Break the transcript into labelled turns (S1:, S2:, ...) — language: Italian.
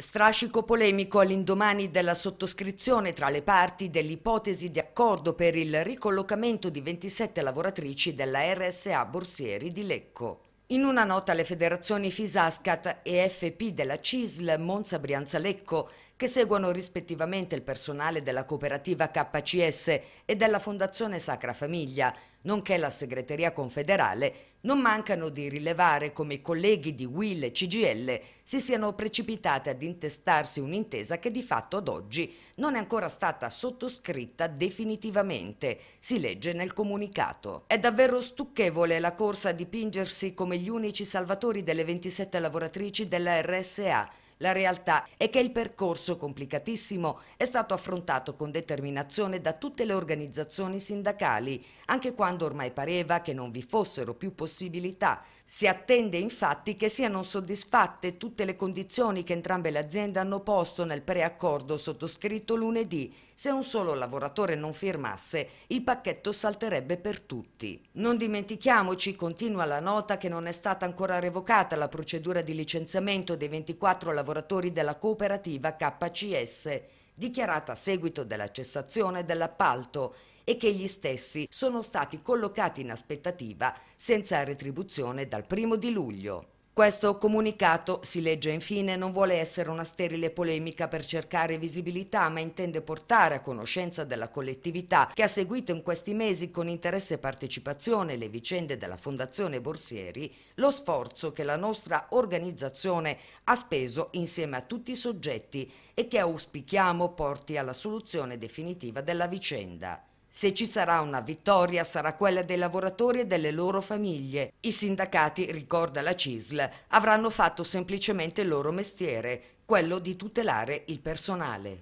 S1: Strascico polemico all'indomani della sottoscrizione tra le parti dell'ipotesi di accordo per il ricollocamento di 27 lavoratrici della RSA Borsieri di Lecco. In una nota le federazioni Fisascat e FP della CISL Monza Brianza Lecco, che seguono rispettivamente il personale della cooperativa KCS e della Fondazione Sacra Famiglia, nonché la segreteria confederale, non mancano di rilevare come i colleghi di Will e CGL si siano precipitati ad intestarsi un'intesa che di fatto ad oggi non è ancora stata sottoscritta definitivamente, si legge nel comunicato. È davvero stucchevole la corsa a dipingersi come gli unici salvatori delle 27 lavoratrici della RSA, la realtà è che il percorso complicatissimo è stato affrontato con determinazione da tutte le organizzazioni sindacali, anche quando ormai pareva che non vi fossero più possibilità. Si attende infatti che siano soddisfatte tutte le condizioni che entrambe le aziende hanno posto nel preaccordo sottoscritto lunedì. Se un solo lavoratore non firmasse, il pacchetto salterebbe per tutti. Non dimentichiamoci, continua la nota, che non è stata ancora revocata la procedura di licenziamento dei 24 lavoratori lavoratori della cooperativa KCS, dichiarata a seguito della cessazione dell'appalto e che gli stessi sono stati collocati in aspettativa senza retribuzione dal primo di luglio. Questo comunicato, si legge infine, non vuole essere una sterile polemica per cercare visibilità, ma intende portare a conoscenza della collettività che ha seguito in questi mesi con interesse e partecipazione le vicende della Fondazione Borsieri, lo sforzo che la nostra organizzazione ha speso insieme a tutti i soggetti e che auspichiamo porti alla soluzione definitiva della vicenda. Se ci sarà una vittoria sarà quella dei lavoratori e delle loro famiglie. I sindacati, ricorda la CISL, avranno fatto semplicemente il loro mestiere, quello di tutelare il personale.